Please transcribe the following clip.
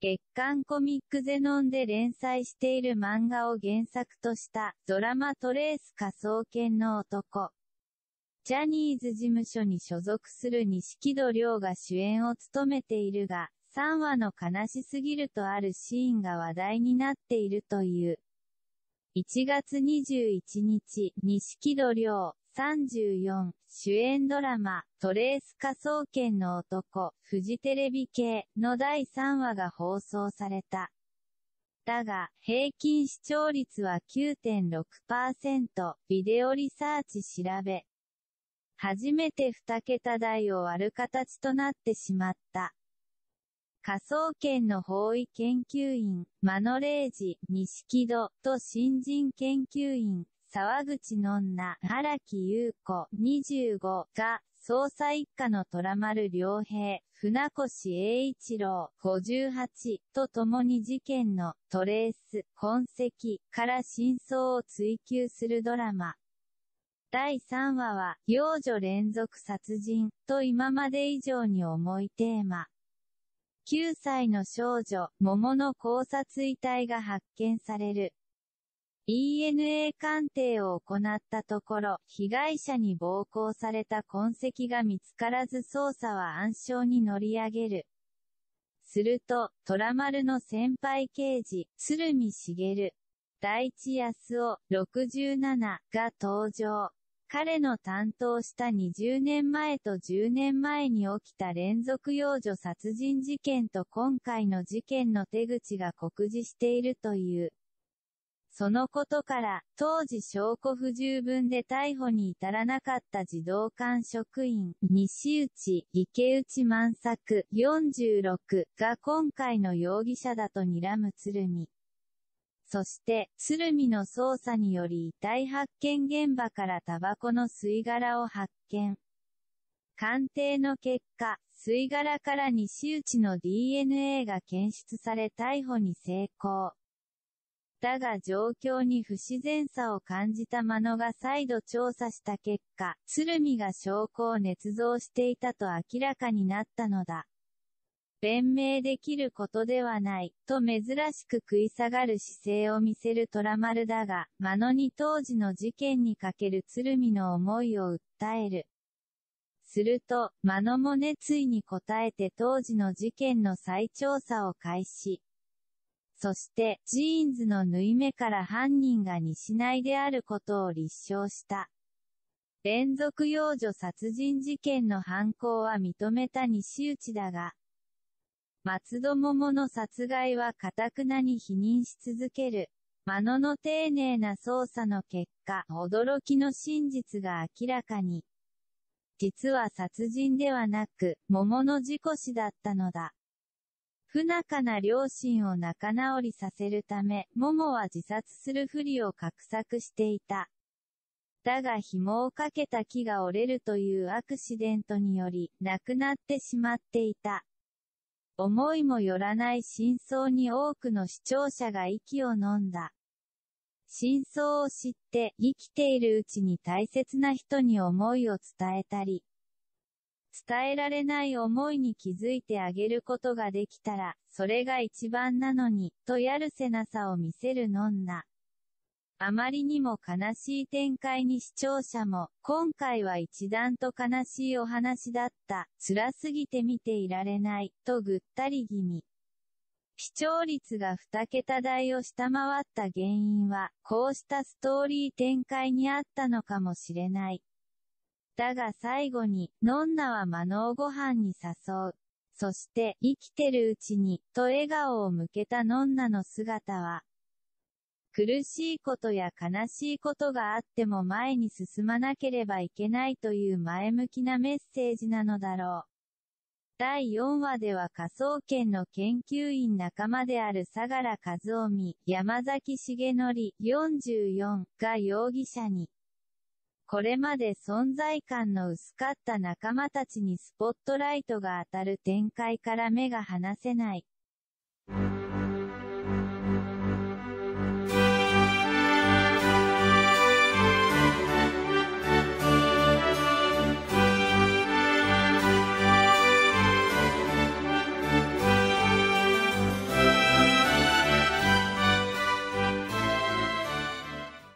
月刊コミックゼノンで連載している漫画を原作とした、ドラマトレース仮想研の男。ジャニーズ事務所に所属する西木戸亮が主演を務めているが、3話の悲しすぎるとあるシーンが話題になっているという。1月21日、西木戸亮。34、主演ドラマ、トレース科捜研の男、フジテレビ系の第3話が放送された。だが、平均視聴率は9.6%、ビデオリサーチ調べ。初めて2桁台を割る形となってしまった。科捜研の法医研究員、マノレージ、錦戸と新人研究員、沢口の女、荒木優子、25が、捜査一課の虎丸良平、船越英一郎、58と共に事件のトレース、痕跡から真相を追求するドラマ。第3話は、幼女連続殺人と今まで以上に重いテーマ。9歳の少女、桃の考察遺体が発見される。DNA 鑑定を行ったところ、被害者に暴行された痕跡が見つからず捜査は暗礁に乗り上げる。すると、虎丸の先輩刑事、鶴見茂、大地康夫、67が登場。彼の担当した20年前と10年前に起きた連続幼女殺人事件と今回の事件の手口が酷似しているという。そのことから、当時証拠不十分で逮捕に至らなかった児童館職員、西内、池内万作、46が今回の容疑者だと睨む鶴見。そして、鶴見の捜査により遺体発見現場からタバコの吸い殻を発見。鑑定の結果、吸い殻から西内の DNA が検出され逮捕に成功。だが状況に不自然さを感じた間野が再度調査した結果、鶴見が証拠を捏造していたと明らかになったのだ。弁明できることではない、と珍しく食い下がる姿勢を見せる虎丸だが、間野に当時の事件にかける鶴見の思いを訴える。すると、間野も熱意に応えて当時の事件の再調査を開始。そして、ジーンズの縫い目から犯人が西内であることを立証した。連続幼女殺人事件の犯行は認めた西内だが、松戸桃の殺害は堅くなに否認し続ける。真野の丁寧な捜査の結果、驚きの真実が明らかに。実は殺人ではなく、桃の事故死だったのだ。不仲な両親を仲直りさせるため、ももは自殺するふりを画策していた。だが紐をかけた木が折れるというアクシデントにより、亡くなってしまっていた。思いもよらない真相に多くの視聴者が息を飲んだ。真相を知って、生きているうちに大切な人に思いを伝えたり、伝えられない思いに気づいてあげることができたら、それが一番なのに、とやるせなさを見せるのんな。あまりにも悲しい展開に視聴者も、今回は一段と悲しいお話だった、辛すぎて見ていられない、とぐったり気味。視聴率が2桁台を下回った原因は、こうしたストーリー展開にあったのかもしれない。だが最後に、ノンナは魔能ご飯に誘う。そして、生きてるうちに、と笑顔を向けたノンナの姿は、苦しいことや悲しいことがあっても前に進まなければいけないという前向きなメッセージなのだろう。第4話では科捜研の研究員仲間である相良和臣、山崎重則44が容疑者に、これまで存在感の薄かった仲間たちにスポットライトが当たる展開から目が離せない。